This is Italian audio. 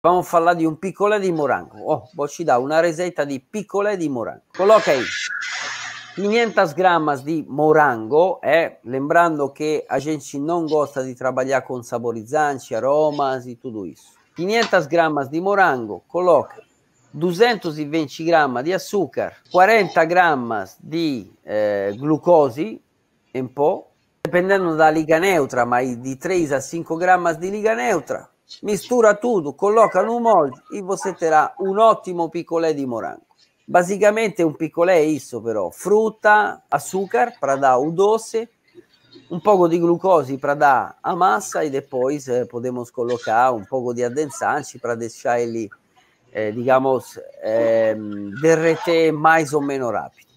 Vamos a parlare di un piccolè di Morango. Oh, vos ci da una resetta di piccolè di Morango. Coloca aí 500 grammi di morango, eh? lembrando che a gente non gosta di trabalhar con saborizzanti, aromas e tutto isso. 500 grammi di morango, coloca 220 grammi di açúcar, 40 grammi di eh, glucosi, un po', dipendendo da liga neutra, ma di 3 a 5 grammi di liga neutra mistura tutto, colloca no molde e você terá un ottimo picolé di morango. Basicamente un picolé é isso, però. frutta, açúcar per dar un doce, un poco di glucosi per dar a massa e poi possiamo collocare un poco di de per para deixar eh, digamos, eh, derreter mais ou menos rápido.